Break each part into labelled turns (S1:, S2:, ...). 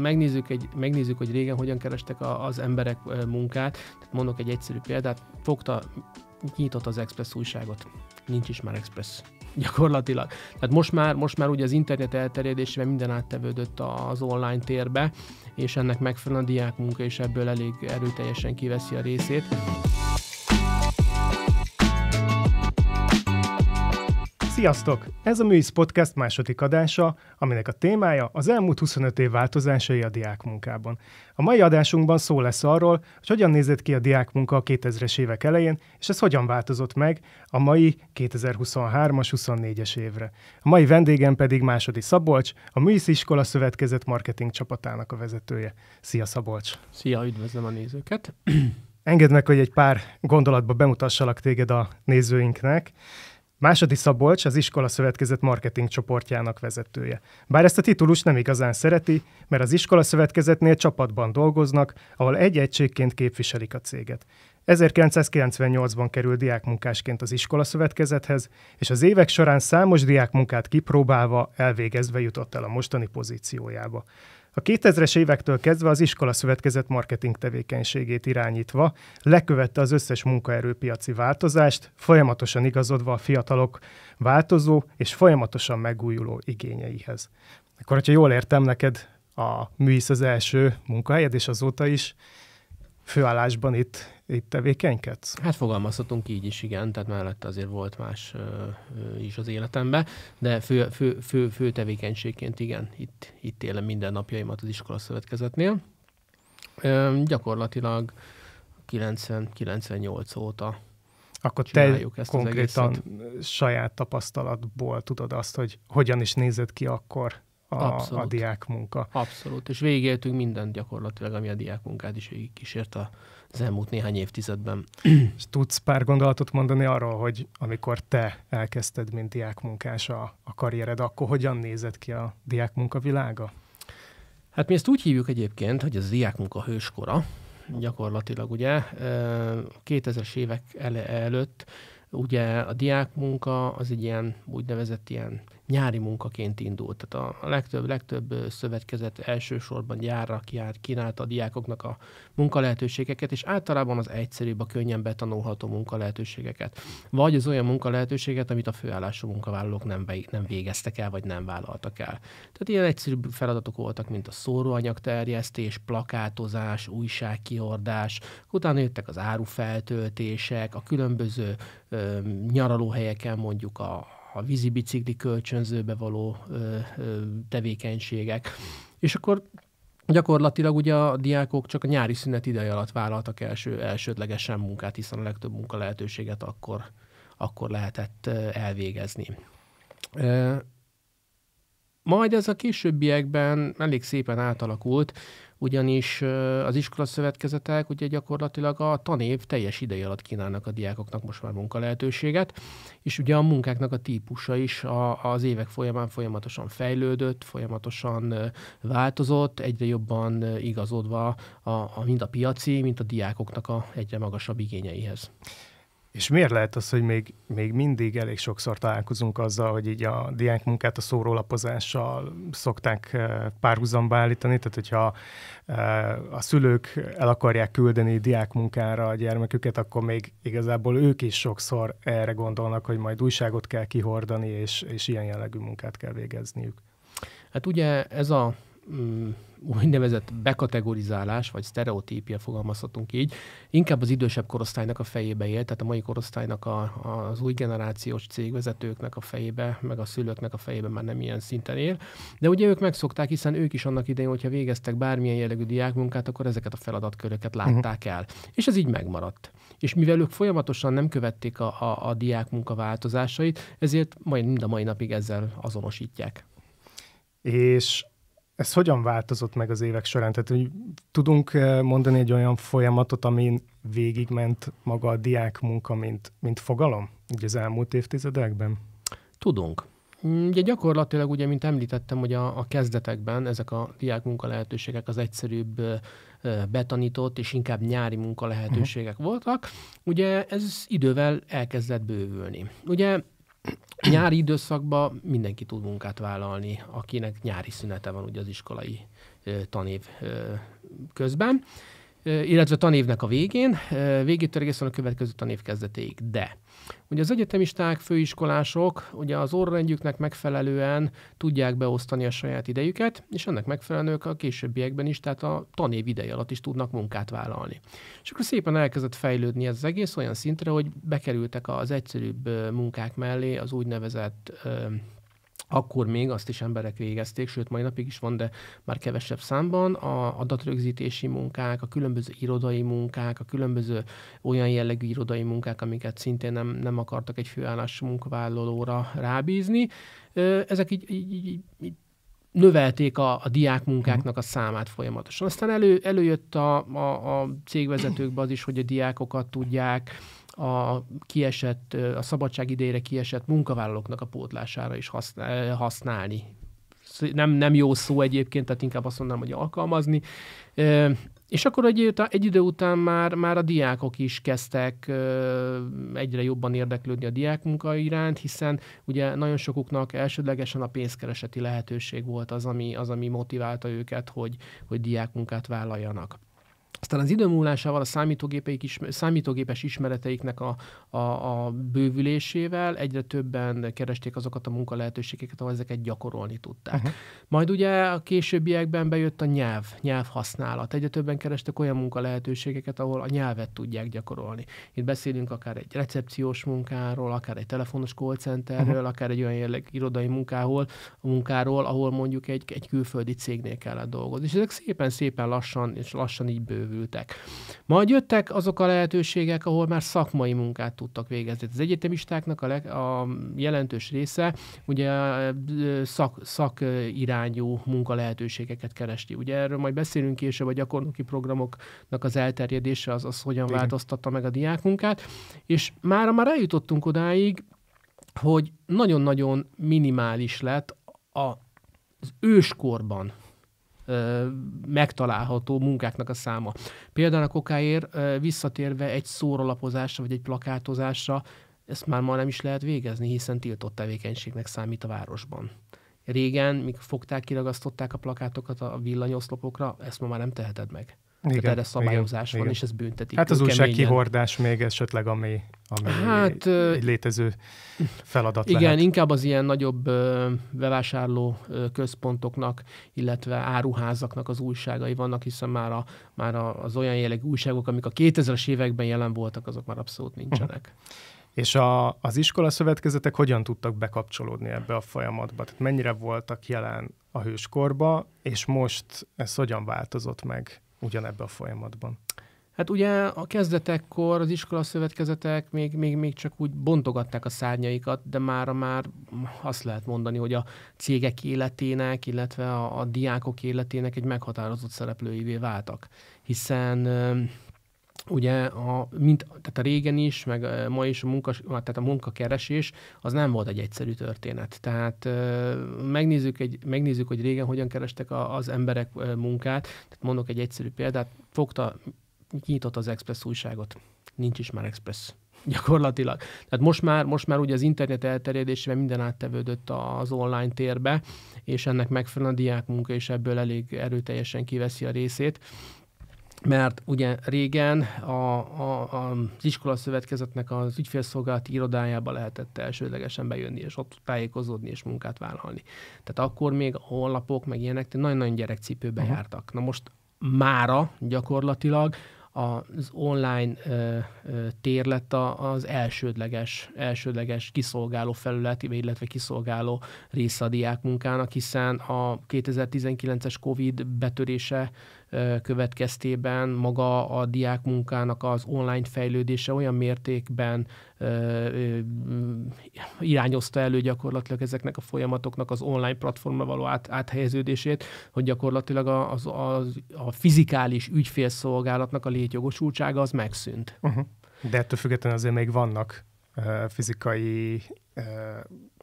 S1: megnézzük, egy, megnézzük, hogy régen hogyan kerestek a, az emberek munkát. Tehát mondok egy egyszerű példát, fogta, nyitott az Express újságot. Nincs is már Express gyakorlatilag. Tehát most már, most már ugye az internet elterjedésével minden áttevődött az online térbe, és ennek megfelelően a munka is ebből elég erőteljesen kiveszi a részét.
S2: Sziasztok! Ez a Műsz Podcast második adása, aminek a témája az elmúlt 25 év változásai a diákmunkában. A mai adásunkban szó lesz arról, hogy hogyan nézett ki a diákmunka a 2000-es évek elején, és ez hogyan változott meg a mai 2023-as, 24-es évre. A mai vendégem pedig második Szabolcs, a Műsz Iskola Szövetkezet marketing csapatának a vezetője. Szia Szabolcs! Szia, üdvözlöm a nézőket! Engedd meg, hogy egy pár gondolatba bemutassalak téged a nézőinknek. Másodi Szabolcs az Iskola Szövetkezet marketing csoportjának vezetője. Bár ezt a titulust nem igazán szereti, mert az Iskola Szövetkezetnél csapatban dolgoznak, ahol egy egységként képviselik a céget. 1998-ban került diákmunkásként az iskola szövetkezethez, és az évek során számos diákmunkát kipróbálva, elvégezve jutott el a mostani pozíciójába. A 2000-es évektől kezdve az iskola szövetkezett marketing tevékenységét irányítva lekövette az összes munkaerőpiaci változást, folyamatosan igazodva a fiatalok változó és folyamatosan megújuló igényeihez. Akkor, hogyha jól értem, neked a műisz az első munkahelyed, és azóta is főállásban itt itt tevékenykedsz?
S1: Hát fogalmazhatunk így is, igen, tehát mellett azért volt más ö, is az életemben, de fő, fő, fő, fő tevékenységként igen, itt, itt élem minden napjaimat az iskola szövetkezetnél. Ö, gyakorlatilag 90, 98 óta akkor te ezt konkrétan
S2: saját tapasztalatból tudod azt, hogy hogyan is nézett ki akkor a, a diák
S1: diákmunka. Abszolút, és
S2: végigéltünk mindent gyakorlatilag, ami a munkát is kísért az elmúlt néhány évtizedben. És tudsz pár gondolatot mondani arról, hogy amikor te elkezdted, mint diákmunkás a, a karriered, akkor hogyan nézett ki a diákmunka világa? Hát mi
S1: ezt úgy hívjuk egyébként, hogy az diákmunka hőskora, gyakorlatilag ugye 2000-es évek ele- előtt ugye a diákmunka az egy ilyen úgynevezett ilyen nyári munkaként indult. Tehát a legtöbb, legtöbb szövetkezet elsősorban gyárra jár, kínálta a diákoknak a munkalehetőségeket, és általában az egyszerűbb, a könnyen betanulható munkalehetőségeket. Vagy az olyan munkalehetőséget, amit a főállású munkavállalók nem, nem végeztek el, vagy nem vállaltak el. Tehát ilyen egyszerűbb feladatok voltak, mint a szóróanyag terjesztés, plakátozás, újságkiordás, utána jöttek az árufeltöltések, a különböző ö, nyaralóhelyeken mondjuk a, a vízi bicikli kölcsönzőbe való ö, ö, tevékenységek. És akkor gyakorlatilag ugye a diákok csak a nyári szünet ideje alatt vállaltak első, elsődlegesen munkát, hiszen a legtöbb munka lehetőséget akkor, akkor lehetett elvégezni. Majd ez a későbbiekben elég szépen átalakult, ugyanis az szövetkezetek ugye gyakorlatilag a tanév teljes ideje alatt kínálnak a diákoknak most már munkalehetőséget, és ugye a munkáknak a típusa is a, az évek folyamán folyamatosan fejlődött, folyamatosan változott, egyre
S2: jobban igazodva a, a, mind a piaci, mint a diákoknak a egyre magasabb igényeihez. És miért lehet az, hogy még, még mindig elég sokszor találkozunk azzal, hogy így a munkát a szórólapozással szokták eh, párhuzamba állítani, tehát hogyha eh, a szülők el akarják küldeni diák munkára a gyermeküket, akkor még igazából ők is sokszor erre gondolnak, hogy majd újságot kell kihordani, és, és ilyen jellegű munkát kell végezniük.
S1: Hát ugye ez a mm, úgynevezett bekategorizálás, vagy sztereotípia fogalmazhatunk így, inkább az idősebb korosztálynak a fejébe él, tehát a mai korosztálynak a, az új generációs cégvezetőknek a fejébe, meg a szülőknek a fejébe már nem ilyen szinten él. De ugye ők megszokták, hiszen ők is annak idején, hogyha végeztek bármilyen jellegű diákmunkát, akkor ezeket a feladatköröket mhm. látták el. És ez így megmaradt. És mivel ők folyamatosan nem követték a, a, a diákmunka változásait, ezért majd mind a mai
S2: napig ezzel azonosítják. És ez hogyan változott meg az évek során? Tehát hogy tudunk eh, mondani egy olyan folyamatot, amin végigment maga a diák munka, mint, mint fogalom, ugye az elmúlt évtizedekben? Tudunk.
S1: Mm, ugye gyakorlatilag, ugye, mint említettem, hogy a, a kezdetekben ezek a diák munka lehetőségek az egyszerűbb eh, eh, betanított és inkább nyári munka lehetőségek uh-huh. voltak. Ugye ez idővel elkezdett bővülni. Ugye nyári időszakban mindenki tud munkát vállalni, akinek nyári szünete van ugye az iskolai tanév közben illetve tanévnek a végén, végétől egészen a következő tanév kezdetéig. De Ugye az egyetemisták, főiskolások ugye az orrendjüknek megfelelően tudják beosztani a saját idejüket, és ennek megfelelően ők a későbbiekben is, tehát a tanév ideje alatt is tudnak munkát vállalni. És akkor szépen elkezdett fejlődni ez az egész olyan szintre, hogy bekerültek az egyszerűbb munkák mellé az úgynevezett akkor még azt is emberek végezték, sőt mai napig is van, de már kevesebb számban, a adatrögzítési munkák, a különböző irodai munkák, a különböző olyan jellegű irodai munkák, amiket szintén nem, nem akartak egy főállású munkavállalóra rábízni. Ezek így, így, így, így növelték a, a diák munkáknak a számát folyamatosan. Aztán elő, előjött a, a, a cégvezetőkbe az is, hogy a diákokat tudják a kiesett, a szabadság idejére kiesett munkavállalóknak a pótlására is használni. Nem, nem jó szó egyébként, tehát inkább azt mondanám, hogy alkalmazni. És akkor egy, egy idő után már, már a diákok is kezdtek egyre jobban érdeklődni a diákmunka iránt, hiszen ugye nagyon sokuknak elsődlegesen a pénzkereseti lehetőség volt az, ami, az, ami motiválta őket, hogy, hogy diákmunkát vállaljanak. Aztán az idő múlásával, a számítógépeik is számítógépes ismereteiknek a, a, a bővülésével egyre többen keresték azokat a munkalehetőségeket, ahol ezeket gyakorolni tudták. Uh-huh. Majd ugye a későbbiekben bejött a nyelv, nyelvhasználat. Egyre többen kerestek olyan munkalehetőségeket, ahol a nyelvet tudják gyakorolni. Itt beszélünk akár egy recepciós munkáról, akár egy telefonos call centerről, uh-huh. akár egy olyan jelleg irodai munkáról, munkáról, ahol mondjuk egy, egy külföldi cégnél kellett dolgozni. És ezek szépen-szépen lassan és lassan így bővülnek bővültek. Majd jöttek azok a lehetőségek, ahol már szakmai munkát tudtak végezni. Az egyetemistáknak a, leg, a jelentős része ugye szak, szakirányú lehetőségeket keresti. Ugye erről majd beszélünk később, a gyakornoki programoknak az elterjedése az, az hogyan Igen. változtatta meg a diákmunkát, és már már eljutottunk odáig, hogy nagyon-nagyon minimális lett a, az őskorban megtalálható munkáknak a száma. Például a kokáért visszatérve egy szórólapozásra vagy egy plakátozásra, ezt már ma nem is lehet végezni, hiszen tiltott tevékenységnek számít a városban. Régen, mik fogták, kiragasztották a plakátokat a villanyoszlopokra, ezt ma már nem teheted meg. Igen, Tehát erre szabályozás igen, van, igen. és ez bünteti. Hát az újság
S2: kihordás még esetleg, ami, ami hát, egy létező feladat Igen, lehet.
S1: inkább az ilyen nagyobb bevásárló központoknak, illetve áruházaknak az újságai vannak, hiszen már, a, már az olyan jellegű újságok, amik a 2000-es években jelen voltak, azok
S2: már abszolút nincsenek. És a, az iskola szövetkezetek hogyan tudtak bekapcsolódni ebbe a folyamatba? Tehát mennyire voltak jelen a hőskorba, és most ez hogyan változott meg? ugyanebben a folyamatban?
S1: Hát ugye a kezdetekkor az iskola szövetkezetek még, még, még csak úgy bontogatták a szárnyaikat, de már, már azt lehet mondani, hogy a cégek életének, illetve a, a diákok életének egy meghatározott szereplőivé váltak. Hiszen ugye a, mint, tehát a régen is, meg a, eh, ma is a, munka, tehát a munkakeresés az nem volt egy egyszerű történet. Tehát eh, megnézzük, egy, megnézzük, hogy régen hogyan kerestek a, az emberek eh, munkát. Tehát mondok egy egyszerű példát, fogta, kinyitott az Express újságot. Nincs is már Express gyakorlatilag. Tehát most már, most már ugye az internet elterjedésével minden áttevődött az online térbe, és ennek megfelelően a munka és ebből elég erőteljesen kiveszi a részét mert ugye régen a, a, az szövetkezetnek az ügyfélszolgálati irodájába lehetett elsődlegesen bejönni, és ott tájékozódni és munkát vállalni. Tehát akkor még a honlapok, meg ilyenek nagyon-nagyon gyerekcipőben Aha. jártak. Na most mára gyakorlatilag az online ö, ö, tér lett a, az elsődleges, elsődleges kiszolgáló felület, illetve kiszolgáló része a munkának, hiszen a 2019-es COVID betörése következtében maga a diákmunkának az online fejlődése olyan mértékben irányozta elő gyakorlatilag ezeknek a folyamatoknak az online platformra való át, áthelyeződését, hogy gyakorlatilag a, a, a, a fizikális ügyfélszolgálatnak a létjogosultsága az megszűnt.
S2: Uh-huh. De ettől függetlenül azért még vannak uh, fizikai, uh,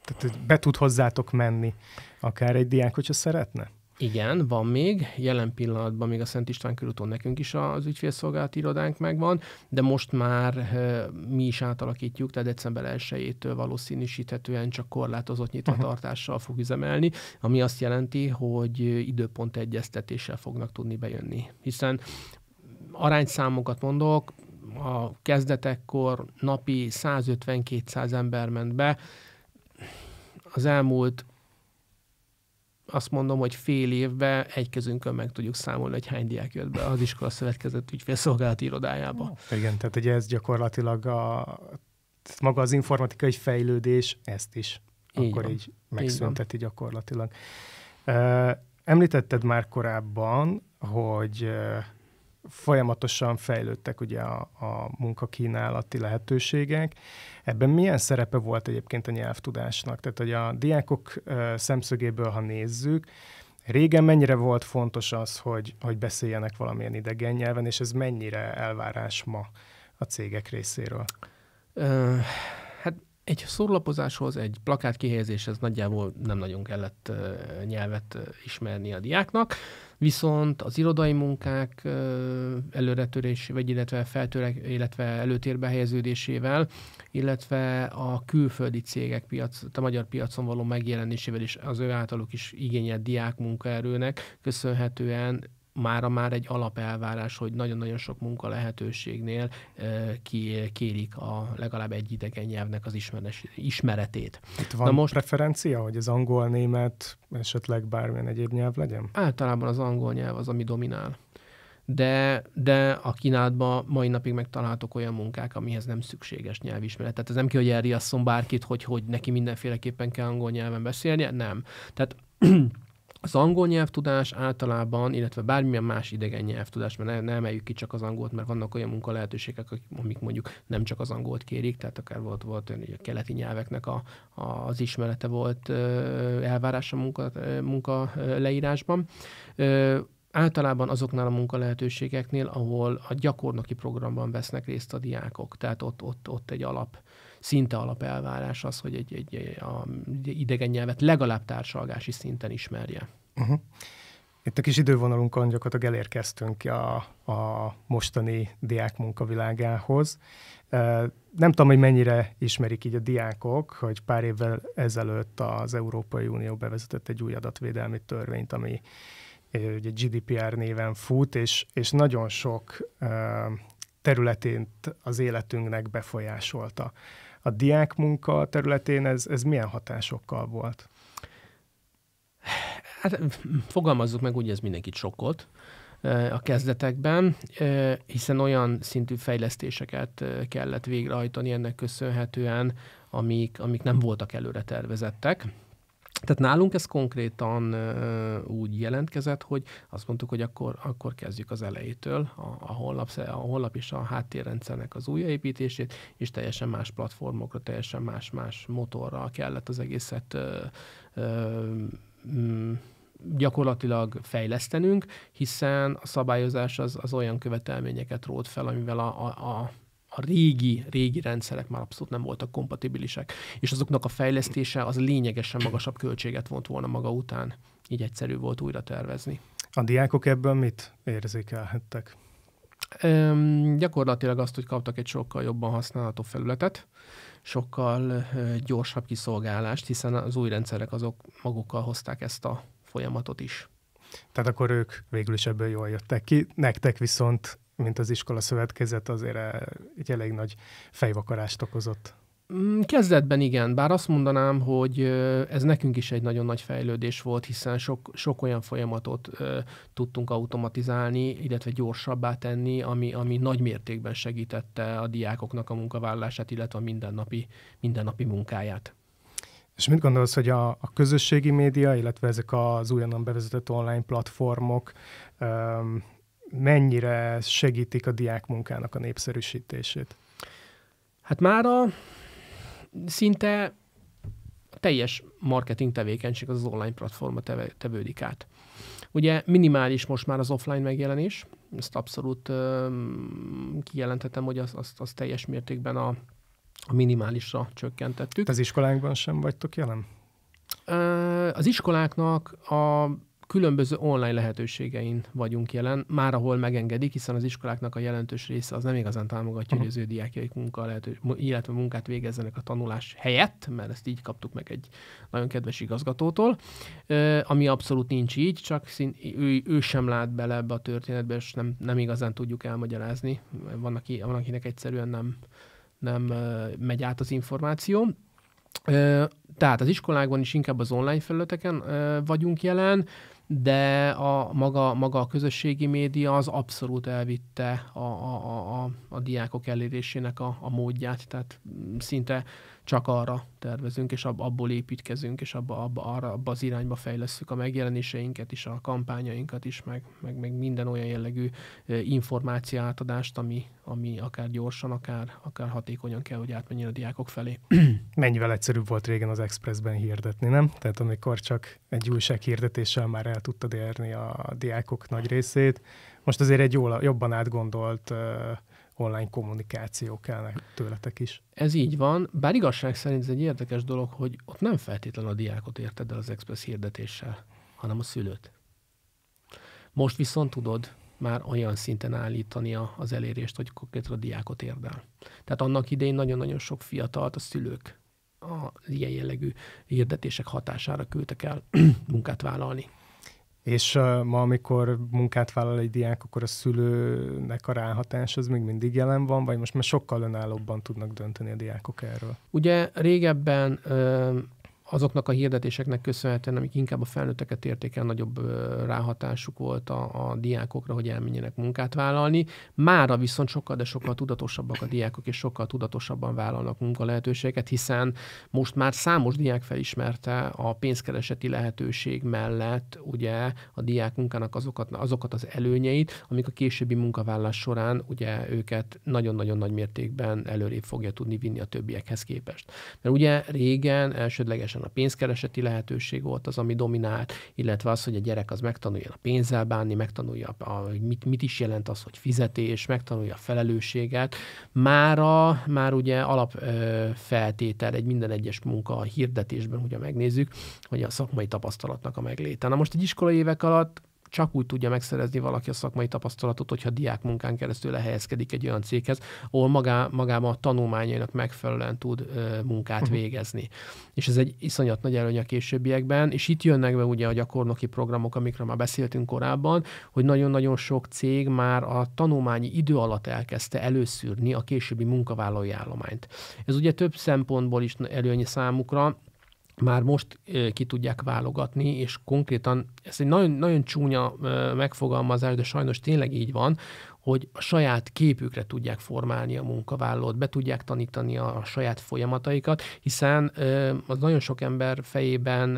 S2: tehát be tud hozzátok menni akár egy diák, hogyha szeretne?
S1: Igen, van még. Jelen pillanatban még a Szent István körúton nekünk is az ügyfélszolgálati irodánk megvan, de most már eh, mi is átalakítjuk, tehát december 1-től valószínűsíthetően csak korlátozott nyitvatartással fog üzemelni, ami azt jelenti, hogy időpont egyeztetéssel fognak tudni bejönni. Hiszen arányszámokat mondok, a kezdetekkor napi 150-200 ember ment be, az elmúlt azt mondom, hogy fél évben egy kezünkön meg tudjuk számolni,
S2: hogy hány diák jött be az iskola szövetkezett ügyfélszolgálati irodájába. Oh, igen, tehát ugye ez gyakorlatilag a, maga az informatikai fejlődés ezt is így akkor van. így megszünteti így gyakorlatilag. Említetted már korábban, hogy folyamatosan fejlődtek ugye a, a munkakínálati lehetőségek. Ebben milyen szerepe volt egyébként a nyelvtudásnak? Tehát, hogy a diákok szemszögéből, ha nézzük, Régen mennyire volt fontos az, hogy, hogy beszéljenek valamilyen idegen nyelven, és ez mennyire elvárás ma a cégek részéről? Ö, egy szórlapozáshoz, egy plakát kihelyezéshez
S1: nagyjából nem nagyon kellett nyelvet ismerni a diáknak, viszont az irodai munkák előretörés, vagy illetve feltöre, illetve előtérbe helyeződésével, illetve a külföldi cégek piac, a magyar piacon való megjelenésével is az ő általuk is igényelt diák munkaerőnek köszönhetően mára már egy alapelvárás, hogy nagyon-nagyon sok munka lehetőségnél kérik a legalább egy idegen nyelvnek az
S2: ismeretét. Itt van Na most, preferencia, hogy az angol, német, esetleg bármilyen egyéb nyelv legyen?
S1: Általában az angol nyelv az, ami dominál de, de a kínálatban mai napig megtalálhatok olyan munkák, amihez nem szükséges nyelvismeret. Tehát ez nem ki, hogy elriasszom bárkit, hogy, hogy neki mindenféleképpen kell angol nyelven beszélnie, nem. Tehát az angol nyelvtudás általában, illetve bármilyen más idegen nyelvtudás, mert nem emeljük ki csak az angolt, mert vannak olyan munka lehetőségek, amik mondjuk nem csak az angolt kérik, tehát akár volt, volt olyan, hogy a keleti nyelveknek a, a, az ismerete volt elvárás a munka, munka leírásban. Általában azoknál a munkalehetőségeknél, ahol a gyakornoki programban vesznek részt a diákok, tehát ott, ott, ott egy alap szinte alapelvárás az, hogy egy, egy, egy a idegen nyelvet legalább társalgási szinten ismerje.
S2: Uh-huh. Itt a kis idővonalunkon gyakorlatilag elérkeztünk a, a mostani diák munkavilágához. Nem tudom, hogy mennyire ismerik így a diákok, hogy pár évvel ezelőtt az Európai Unió bevezetett egy új adatvédelmi törvényt, ami ugye GDPR néven fut, és, és nagyon sok területén az életünknek befolyásolta a diákmunka területén ez, ez milyen hatásokkal volt?
S1: Hát fogalmazzuk meg úgy, ez mindenkit sokkolt a kezdetekben, hiszen olyan szintű fejlesztéseket kellett végrehajtani ennek köszönhetően, amik, amik nem voltak előre tervezettek tehát nálunk ez konkrétan úgy jelentkezett, hogy azt mondtuk, hogy akkor, akkor kezdjük az elejétől a, a, honlap, a honlap és a háttérrendszernek az újjáépítését, és teljesen más platformokra, teljesen más-más motorral kellett az egészet ö, ö, mm, gyakorlatilag fejlesztenünk, hiszen a szabályozás az, az olyan követelményeket rót fel, amivel a, a, a a régi, régi rendszerek már abszolút nem voltak kompatibilisek, és azoknak a fejlesztése az lényegesen magasabb költséget vont volna maga után. Így egyszerű volt újra tervezni.
S2: A diákok ebből mit érzékelhettek?
S1: Öm, gyakorlatilag azt, hogy kaptak egy sokkal jobban használható felületet, sokkal ö, gyorsabb kiszolgálást, hiszen az új rendszerek
S2: azok magukkal hozták ezt a folyamatot is. Tehát akkor ők végül is ebből jól jöttek ki, nektek viszont mint az iskola szövetkezet, azért eh, egy elég nagy fejvakarást okozott.
S1: Mm, kezdetben igen, bár azt mondanám, hogy ez nekünk is egy nagyon nagy fejlődés volt, hiszen sok, sok olyan folyamatot tudtunk automatizálni, illetve gyorsabbá tenni, ami, ami nagy mértékben segítette a diákoknak a munkavállalását, illetve a mindennapi, mindennapi munkáját.
S2: És mit gondolsz, hogy a, a közösségi média, illetve ezek az újonnan bevezetett online platformok mennyire segítik a munkának a népszerűsítését? Hát már a szinte teljes marketing
S1: tevékenység az, az online platforma tevődik át. Ugye minimális most már az offline megjelenés, ezt abszolút um, kijelentettem, hogy azt az, az teljes mértékben
S2: a, a minimálisra csökkentettük. Hát az iskolánkban sem vagytok jelen?
S1: Az iskoláknak a különböző online lehetőségein vagyunk jelen, már ahol megengedik, hiszen az iskoláknak a jelentős része az nem igazán támogatja, Aha. hogy az ő diákjaik munka lehető, illetve munkát végezzenek a tanulás helyett, mert ezt így kaptuk meg egy nagyon kedves igazgatótól, ami abszolút nincs így, csak szín, ő, ő sem lát bele ebbe a történetbe, és nem, nem igazán tudjuk elmagyarázni. Van, aki, van akinek egyszerűen nem, nem megy át az információ. Tehát az iskolákban is inkább az online felületeken vagyunk jelen, de a maga, maga a közösségi média az abszolút elvitte a, a, a, a diákok elérésének a, a módját, tehát mm, szinte csak arra tervezünk, és ab, abból építkezünk, és abba, abba, arra, abba az irányba fejlesztjük a megjelenéseinket is, a kampányainkat is, meg, meg, meg minden olyan jellegű információ átadást, ami, ami akár gyorsan, akár, akár hatékonyan kell, hogy átmenjen a diákok felé.
S2: Mennyivel egyszerűbb volt régen az Expressben hirdetni, nem? Tehát amikor csak egy újság hirdetéssel már el tudtad érni a diákok nagy részét. Most azért egy jól, jobban átgondolt uh, online kommunikáció kell tőletek is. Ez így van, bár igazság szerint ez egy érdekes dolog, hogy ott nem feltétlenül a diákot
S1: érted el az express hirdetéssel, hanem a szülőt. Most viszont tudod már olyan szinten állítani az elérést, hogy konkrétan a diákot érdel. Tehát annak idején nagyon-nagyon sok fiatalt a szülők a ilyen jellegű hirdetések hatására
S2: küldtek el munkát vállalni. És ma, amikor munkát vállal egy diák, akkor a szülőnek a ráhatás az még mindig jelen van, vagy most már sokkal önállóbban tudnak dönteni a diákok erről?
S1: Ugye régebben azoknak a hirdetéseknek köszönhetően, amik inkább a felnőtteket érték el, nagyobb ráhatásuk volt a, a diákokra, hogy elmenjenek munkát vállalni. Mára viszont sokkal, de sokkal tudatosabbak a diákok, és sokkal tudatosabban vállalnak munka lehetőséget, hiszen most már számos diák felismerte a pénzkereseti lehetőség mellett ugye a diák munkának azokat, azokat az előnyeit, amik a későbbi munkavállás során ugye őket nagyon-nagyon nagy mértékben előrébb fogja tudni vinni a többiekhez képest. Mert ugye régen elsődleges természetesen a pénzkereseti lehetőség volt az, ami dominált, illetve az, hogy a gyerek az megtanulja a pénzzel bánni, megtanulja, a, mit, mit is jelent az, hogy fizetés, megtanulja a felelősséget. Mára, már ugye alapfeltétel egy minden egyes munka a hirdetésben, ugye megnézzük, hogy a szakmai tapasztalatnak a megléte. Na most egy iskolai évek alatt csak úgy tudja megszerezni valaki a szakmai tapasztalatot, hogyha diák munkán keresztül lehelyezkedik egy olyan céghez, ahol magá, magában a tanulmányainak megfelelően tud ö, munkát mhm. végezni. És ez egy iszonyat nagy előny a későbbiekben, és itt jönnek be ugye a gyakornoki programok, amikről már beszéltünk korábban, hogy nagyon-nagyon sok cég már a tanulmányi idő alatt elkezdte előszűrni a későbbi munkavállalói állományt. Ez ugye több szempontból is előny számukra, már most ki tudják válogatni, és konkrétan, ez egy nagyon, nagyon csúnya megfogalmazás, de sajnos tényleg így van, hogy a saját képükre tudják formálni a munkavállalót, be tudják tanítani a saját folyamataikat, hiszen az nagyon sok ember fejében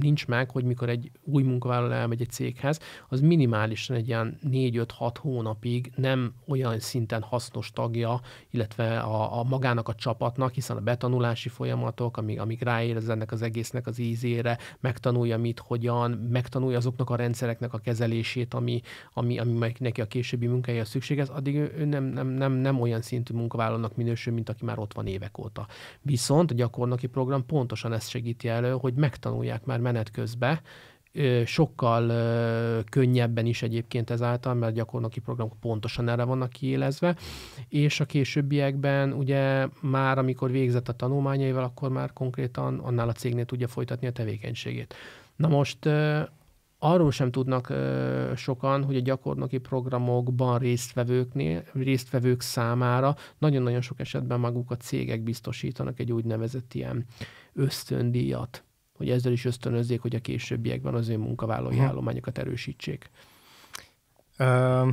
S1: nincs meg, hogy mikor egy új munkavállaló elmegy egy céghez, az minimálisan egy ilyen 4-5-6 hónapig nem olyan szinten hasznos tagja, illetve a, a magának a csapatnak, hiszen a betanulási folyamatok, amíg, amíg ráérez ennek az egésznek az ízére, megtanulja mit, hogyan, megtanulja azoknak a rendszereknek a kezelését, ami, ami, ami neki a későbbi munkája munkahelyhez szükség, ez addig ő nem, nem, nem, nem olyan szintű munkavállalónak minősül, mint aki már ott van évek óta. Viszont a gyakornoki program pontosan ezt segíti elő, hogy megtanulják már menet közben, sokkal könnyebben is egyébként ezáltal, mert gyakornoki programok pontosan erre vannak kiélezve, és a későbbiekben ugye már amikor végzett a tanulmányaival, akkor már konkrétan annál a cégnél tudja folytatni a tevékenységét. Na most arról sem tudnak ö, sokan, hogy a gyakornoki programokban résztvevőknél, résztvevők számára nagyon-nagyon sok esetben maguk a cégek biztosítanak egy úgynevezett ilyen ösztöndíjat, hogy ezzel
S2: is ösztönözzék, hogy a későbbiekben az ő munkavállalói ha. állományokat erősítsék. Ö,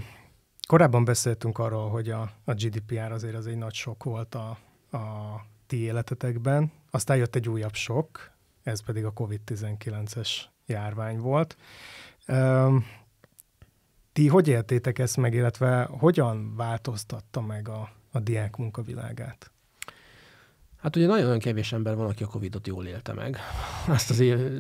S2: korábban beszéltünk arról, hogy a, a GDPR azért az egy nagy sok volt a, a ti életetekben, aztán jött egy újabb sok, ez pedig a COVID-19-es járvány volt. Ti hogy éltétek ezt meg, illetve hogyan változtatta meg a, a diák munkavilágát?
S1: Hát ugye nagyon-nagyon kevés ember van, aki a Covid-ot jól élte meg. Ezt azért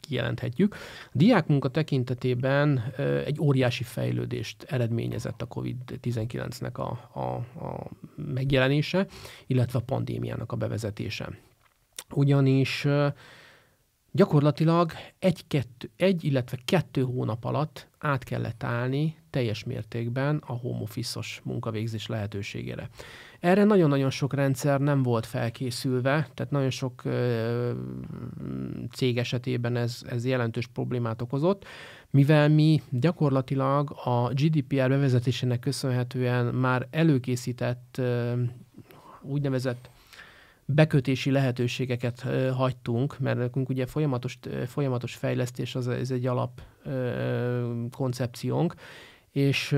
S1: kijelenthetjük. A diák munka tekintetében egy óriási fejlődést eredményezett a Covid-19-nek a, a, a megjelenése, illetve a pandémiának a bevezetése. Ugyanis gyakorlatilag egy, kettő, egy, illetve kettő hónap alatt át kellett állni teljes mértékben a home office munkavégzés lehetőségére. Erre nagyon-nagyon sok rendszer nem volt felkészülve, tehát nagyon sok ö, cég esetében ez, ez jelentős problémát okozott, mivel mi gyakorlatilag a GDPR bevezetésének köszönhetően már előkészített ö, úgynevezett bekötési lehetőségeket hagytunk, mert nekünk ugye folyamatos, folyamatos fejlesztés az ez egy alap koncepciónk, és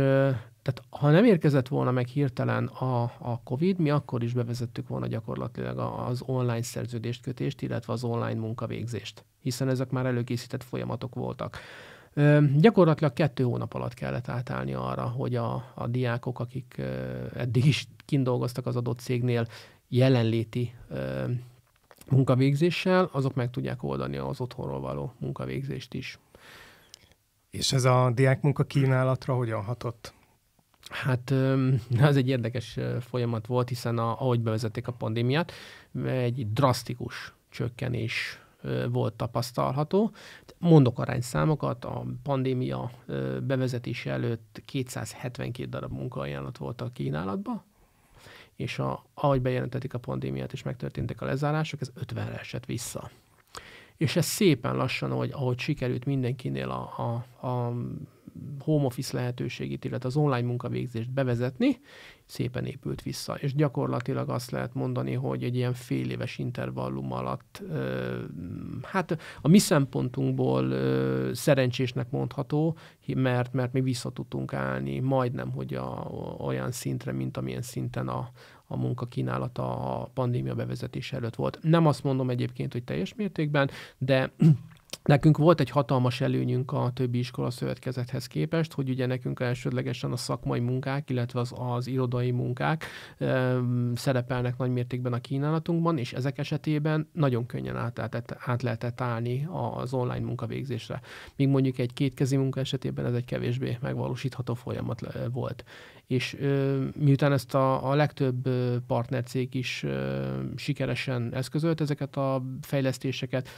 S1: tehát ha nem érkezett volna meg hirtelen a, a COVID, mi akkor is bevezettük volna gyakorlatilag az online szerződést kötést, illetve az online munkavégzést, hiszen ezek már előkészített folyamatok voltak. Ö, gyakorlatilag kettő hónap alatt kellett átállni arra, hogy a, a diákok, akik ö, eddig is kindolgoztak az adott cégnél, jelenléti munkavégzéssel, azok meg tudják oldani az otthonról való munkavégzést is.
S2: És ez a diák munka
S1: kínálatra hogyan hatott? Hát ez egy érdekes folyamat volt, hiszen a, ahogy bevezették a pandémiát, egy drasztikus csökkenés volt tapasztalható. Mondok arányszámokat, a pandémia bevezetése előtt 272 darab munkaajánlat volt a kínálatban, és a, ahogy bejelentették a pandémiát, és megtörténtek a lezárások, ez 50-re esett vissza. És ez szépen lassan, ahogy, ahogy sikerült mindenkinél a, a, a home office lehetőségét, illetve az online munkavégzést bevezetni, szépen épült vissza. És gyakorlatilag azt lehet mondani, hogy egy ilyen fél éves intervallum alatt, hát a mi szempontunkból szerencsésnek mondható, mert, mert mi vissza tudtunk állni majdnem, hogy a, olyan szintre, mint amilyen szinten a, a kínálata a pandémia bevezetése előtt volt. Nem azt mondom egyébként, hogy teljes mértékben, de Nekünk volt egy hatalmas előnyünk a többi iskola szövetkezethez képest, hogy ugye nekünk elsődlegesen a szakmai munkák, illetve az, az irodai munkák ö, ehm, szerepelnek mértékben a kínálatunkban, és ezek esetében nagyon könnyen át, át, át lehetett állni az online munkavégzésre. Míg mondjuk egy kétkezi munka esetében ez egy kevésbé megvalósítható folyamat eh, volt. És ö, ehm, miután ezt a, a legtöbb eh, partnercég is ö, ehm, sikeresen eszközölt ezeket a fejlesztéseket,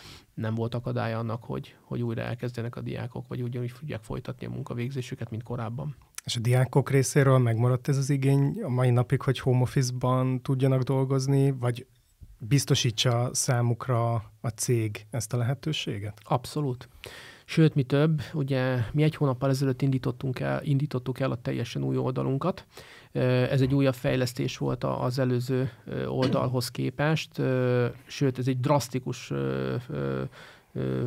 S1: nem volt akadálya annak, hogy, hogy újra elkezdjenek a diákok, vagy ugyanúgy tudják folytatni a munkavégzésüket, mint korábban.
S2: És a diákok részéről megmaradt ez az igény a mai napig, hogy home office-ban tudjanak dolgozni, vagy biztosítsa számukra a cég ezt a lehetőséget? Abszolút. Sőt, mi több, ugye mi egy hónappal ezelőtt indítottunk
S1: el, indítottuk el a teljesen új oldalunkat, ez egy újabb fejlesztés volt az előző oldalhoz képest, sőt, ez egy drasztikus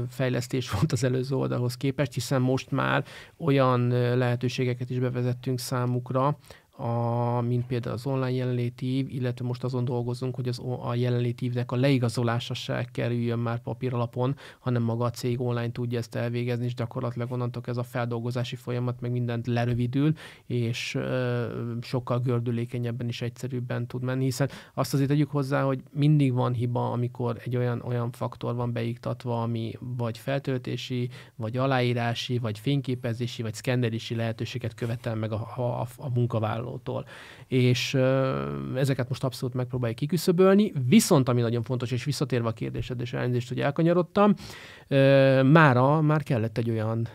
S1: fejlesztés volt az előző oldalhoz képest, hiszen most már olyan lehetőségeket is bevezettünk számukra, a, mint például az online jelenlétív, illetve most azon dolgozunk, hogy az, a jelenlétívnek a leigazolása se kerüljön már papír alapon, hanem maga a cég online tudja ezt elvégezni, és gyakorlatilag onnantól ez a feldolgozási folyamat meg mindent lerövidül, és ö, sokkal gördülékenyebben és egyszerűbben tud menni, hiszen azt azért tegyük hozzá, hogy mindig van hiba, amikor egy olyan, olyan faktor van beiktatva, ami vagy feltöltési, vagy aláírási, vagy fényképezési, vagy szkendelési lehetőséget követel meg a, a, a munkavállaló ajánlótól és ezeket most abszolút megpróbálja kiküszöbölni. Viszont, ami nagyon fontos, és visszatérve a kérdésed, és elnézést, hogy elkanyarodtam, mára már kellett egy olyan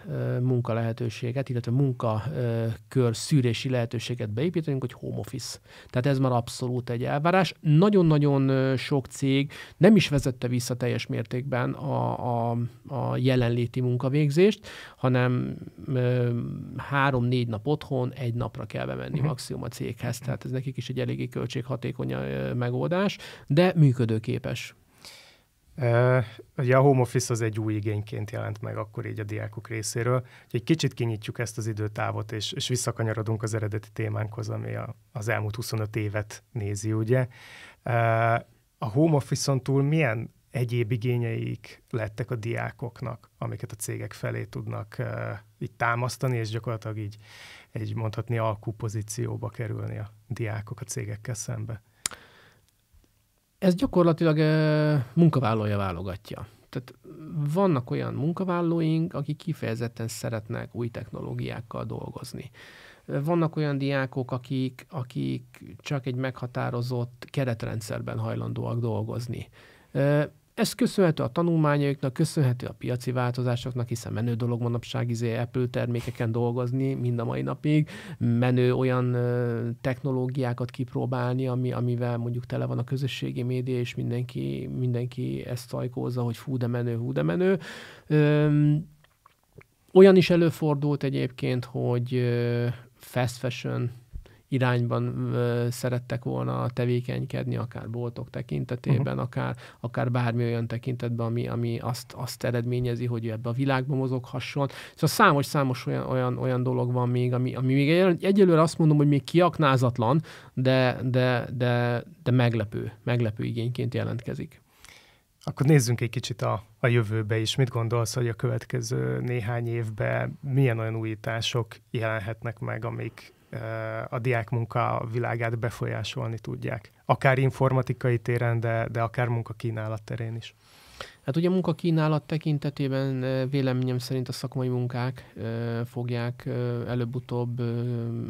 S1: munka lehetőséget, illetve munkakör szűrési lehetőséget beépítenünk, hogy home office. Tehát ez már abszolút egy elvárás. Nagyon-nagyon sok cég nem is vezette vissza teljes mértékben a, a, a jelenléti munkavégzést, hanem három-négy nap otthon, egy napra kell bemenni uh-huh. maximum a céghez lesz, tehát ez nekik is egy eléggé költséghatékony
S2: megoldás, de működőképes. ugye a home office az egy új igényként jelent meg akkor így a diákok részéről. Egy kicsit kinyitjuk ezt az időtávot, és, és visszakanyarodunk az eredeti témánkhoz, ami a, az elmúlt 25 évet nézi, ugye. a home office-on túl milyen egyéb igényeik lettek a diákoknak, amiket a cégek felé tudnak így támasztani, és gyakorlatilag így egy mondhatni alkú pozícióba kerülni a diákok a cégekkel szembe. Ez gyakorlatilag
S1: munkavállalója
S2: válogatja. Tehát
S1: vannak olyan munkavállalóink, akik kifejezetten szeretnek új technológiákkal dolgozni. Vannak olyan diákok, akik, akik csak egy meghatározott keretrendszerben hajlandóak dolgozni. Ez köszönhető a tanulmányaiknak, köszönhető a piaci változásoknak, hiszen menő dolog manapság izé Apple termékeken dolgozni mind a mai napig, menő olyan technológiákat kipróbálni, ami, amivel mondjuk tele van a közösségi média, és mindenki, mindenki ezt tajkózza, hogy hú de menő, hú de menő. olyan is előfordult egyébként, hogy fast fashion irányban szerettek volna tevékenykedni, akár boltok tekintetében, uh-huh. akár, akár bármi olyan tekintetben, ami, ami azt, azt eredményezi, hogy ő ebbe a világba mozoghasson. Szóval számos-számos olyan, olyan, olyan dolog van még, ami, ami még egyelőre azt mondom, hogy még kiaknázatlan, de, de, de,
S2: de meglepő, meglepő igényként jelentkezik. Akkor nézzünk egy kicsit a, a jövőbe is. Mit gondolsz, hogy a következő néhány évben milyen olyan újítások jelenhetnek meg, amik Eh, a diákmunka világát befolyásolni tudják. Akár informatikai téren, de, de akár munkakínálat terén is. Hát ugye munkakínálat
S1: tekintetében eh, véleményem szerint a szakmai munkák eh, fogják előbb-utóbb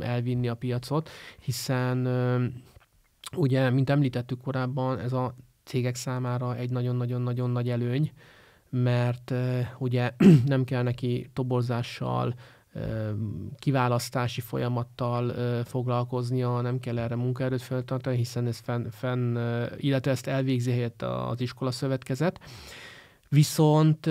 S1: elvinni a piacot, hiszen ugye, mint említettük korábban, ez a cégek számára egy nagyon-nagyon-nagyon nagy előny, mert ugye nem kell neki toborzással, kiválasztási folyamattal foglalkoznia, nem kell erre munkaerőt feltartani, hiszen ez fenn, fenn illetve ezt elvégzi helyett az iskola szövetkezet. Viszont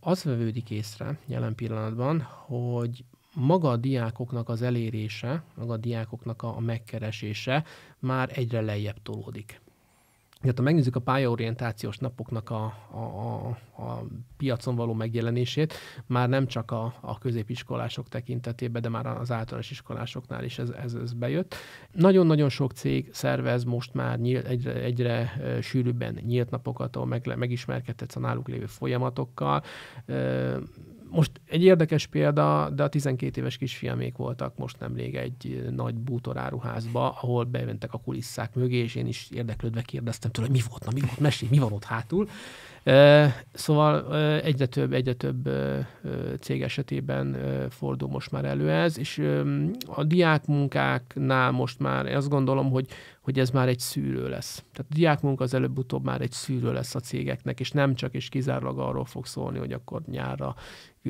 S1: az vevődik észre jelen pillanatban, hogy maga a diákoknak az elérése, maga a diákoknak a megkeresése már egyre lejjebb tolódik. Hát ha megnézzük a pályaorientációs napoknak a, a, a piacon való megjelenését, már nem csak a, a középiskolások tekintetében, de már az általános iskolásoknál is ez, ez, ez bejött. Nagyon-nagyon sok cég szervez most már nyíl, egyre, egyre sűrűbben nyílt napokat, ahol meg, megismerkedhetsz a náluk lévő folyamatokkal egy érdekes példa, de a 12 éves kisfiamék voltak most nemrég egy eh, nagy bútoráruházba, ahol bementek a kulisszák mögé, és én is érdeklődve kérdeztem tőle, hogy mi volt, na mi volt, mesélj, mi van ott hátul. Eh, szóval eh, egyre több, egyre több cég esetében fordul most már elő ez, és a diákmunkáknál most már azt gondolom, hogy, hogy ez már egy szűrő lesz. Tehát a diákmunka az előbb-utóbb már egy szűrő lesz a cégeknek, és nem csak és kizárólag arról fog szólni, hogy akkor nyárra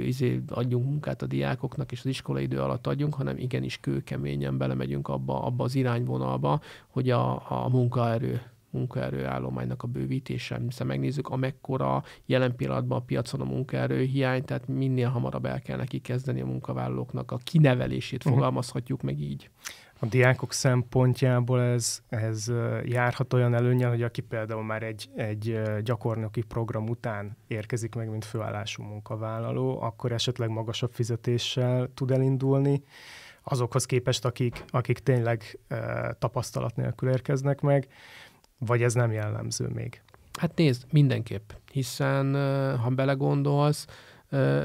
S1: izé, adjunk munkát a diákoknak, és az iskolai idő alatt adjunk, hanem igenis kőkeményen belemegyünk abba, abba az irányvonalba, hogy a, a munkaerő munkaerőállománynak a bővítése. Hiszen megnézzük, amekkora jelen pillanatban a piacon a munkaerő hiány, tehát minél hamarabb el kell neki kezdeni a munkavállalóknak a kinevelését,
S2: uh-huh. fogalmazhatjuk meg így a diákok szempontjából ez, ez járhat olyan előnyel, hogy aki például már egy, egy gyakornoki program után érkezik meg, mint főállású munkavállaló, akkor esetleg magasabb fizetéssel tud elindulni, azokhoz képest, akik, akik tényleg e, tapasztalat nélkül érkeznek meg, vagy ez nem jellemző még? Hát nézd, mindenképp, hiszen ha
S1: belegondolsz,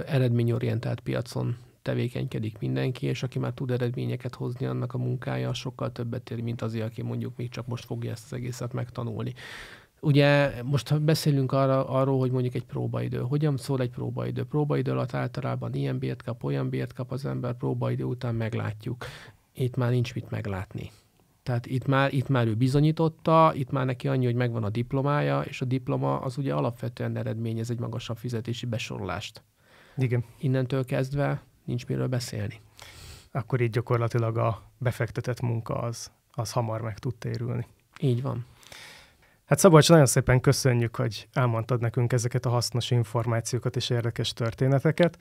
S1: eredményorientált piacon tevékenykedik mindenki, és aki már tud eredményeket hozni, annak a munkája sokkal többet ér, mint azért, aki mondjuk még csak most fogja ezt az egészet megtanulni. Ugye most ha beszélünk arra, arról, hogy mondjuk egy próbaidő. Hogyan szól egy próbaidő? Próbaidő alatt általában ilyen bért kap, olyan bért kap az ember, próbaidő után meglátjuk. Itt már nincs mit meglátni. Tehát itt már, itt már ő bizonyította, itt már neki annyi, hogy megvan a diplomája, és a diploma az ugye alapvetően eredményez egy magasabb fizetési
S2: besorolást. Igen. Innentől kezdve nincs miről beszélni. Akkor így gyakorlatilag a befektetett munka az, az hamar meg tud térülni. Így van. Hát Szabolcs, nagyon szépen köszönjük, hogy elmondtad nekünk ezeket a hasznos információkat és érdekes történeteket.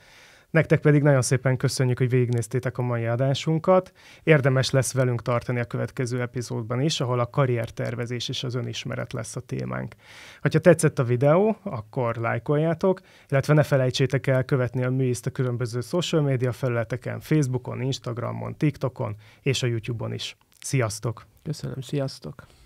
S2: Nektek pedig nagyon szépen köszönjük, hogy végignéztétek a mai adásunkat. Érdemes lesz velünk tartani a következő epizódban is, ahol a karriertervezés és az önismeret lesz a témánk. Ha tetszett a videó, akkor lájkoljátok, illetve ne felejtsétek el követni a műiszt a különböző social média felületeken, Facebookon, Instagramon, TikTokon és a YouTube-on is. Sziasztok! Köszönöm, sziasztok!